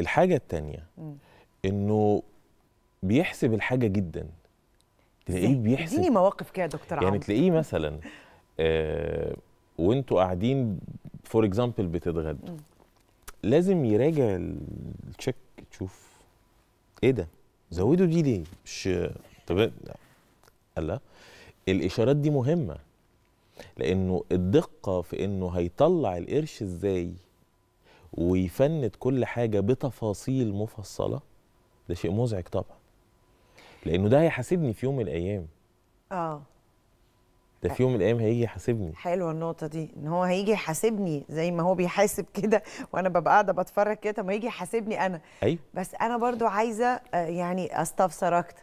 الحاجه التانية انه بيحسب الحاجه جدا تلاقيه بيحسب اديني مواقف كده يا دكتور يعني تلاقيه مثلا آه وانتوا قاعدين فور اكزامبل بتتغدوا لازم يراجع التشيك تشوف ايه ده زودوا دي ليه مش طب لا الاشارات دي مهمه لانه الدقه في انه هيطلع القرش ازاي ويفند كل حاجه بتفاصيل مفصله ده شيء مزعج طبعا لانه ده هيحاسبني في يوم من الايام اه ده في يوم من الايام هيجي يحاسبني حلوه النقطه دي ان هو هيجي يحاسبني زي ما هو بيحاسب كده وانا ببقى قاعده بتفرج كده ما يجي يحاسبني انا أيوة. بس انا برضو عايزه آه، يعني استفسر اكتر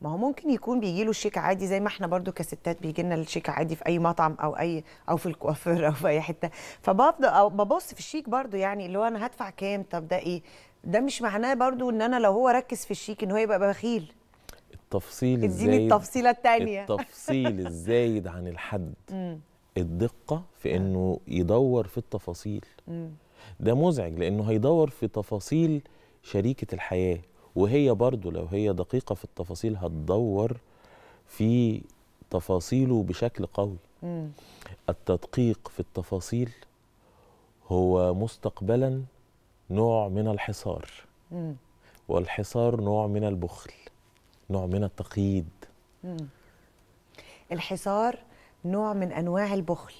ما هو ممكن يكون بيجي له شيك عادي زي ما احنا برضو كستات بيجي لنا الشيك عادي في اي مطعم او اي او في الكوافير او في اي حته فبفضل او ببص في الشيك برضو يعني اللي هو انا هدفع كام طب ده ايه ده مش معناه برضو ان انا لو هو ركز في الشيك ان هو يبقى بخيل التفصيل الزايد اديني التفصيله الثانيه التفصيل الزايد عن الحد الدقه في انه يدور في التفاصيل ده مزعج لانه هيدور في تفاصيل شريكه الحياه وهي برضو لو هي دقيقة في التفاصيل هتدور في تفاصيله بشكل قوي مم. التدقيق في التفاصيل هو مستقبلا نوع من الحصار مم. والحصار نوع من البخل نوع من التقييد مم. الحصار نوع من انواع البخل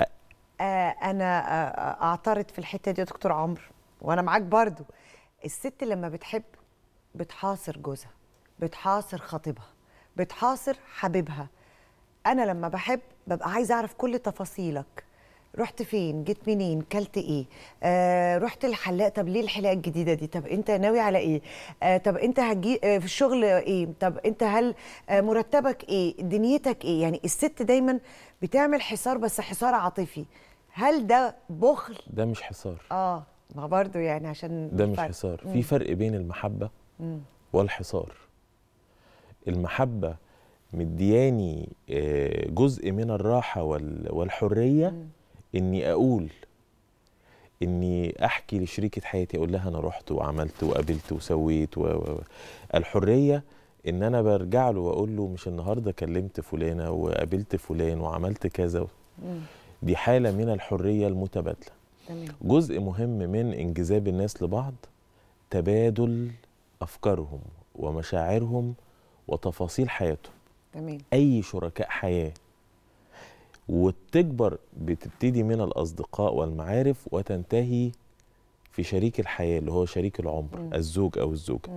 أ... آه انا آه، آه، اعترض في الحته دي يا دكتور عمرو وانا معاك برضو الست لما بتحب بتحاصر جوزها بتحاصر خطيبها بتحاصر حبيبها انا لما بحب ببقى عايزه اعرف كل تفاصيلك رحت فين جيت منين كلت ايه آه رحت الحلاق طب ليه الحلاقه الجديده دي طب انت ناوي على ايه آه طب انت هتجي آه في الشغل ايه طب انت هل آه مرتبك ايه دنيتك ايه يعني الست دايما بتعمل حصار بس حصار عاطفي هل ده بخل ده مش حصار اه ما برضو يعني عشان ده مش فرق. حصار في فرق بين المحبه والحصار المحبه مدياني آه، جزء من الراحه والحريه اني اقول اني احكي لشريكه حياتي اقول لها انا رحت وعملت وقابلت وسويت و... و... الحريه ان انا برجع له واقول له مش النهارده كلمت فلانه وقابلت فلان وعملت كذا و... دي حاله من الحريه المتبادله جزء مهم من انجذاب الناس لبعض تبادل افكارهم ومشاعرهم وتفاصيل حياتهم تمام اي شركاء حياه وتكبر بتبتدي من الاصدقاء والمعارف وتنتهي في شريك الحياه اللي هو شريك العمر م. الزوج او الزوجه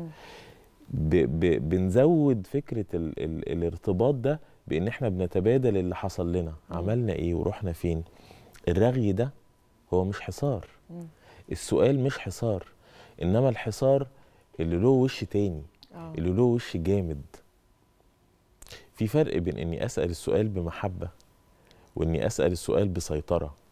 ب ب بنزود فكره ال ال الارتباط ده بان احنا بنتبادل اللي حصل لنا م. عملنا ايه ورحنا فين الرغي ده هو مش حصار م. السؤال مش حصار انما الحصار اللي له وش تاني أوه. اللي له وش جامد في فرق بين اني اسال السؤال بمحبه واني اسال السؤال بسيطره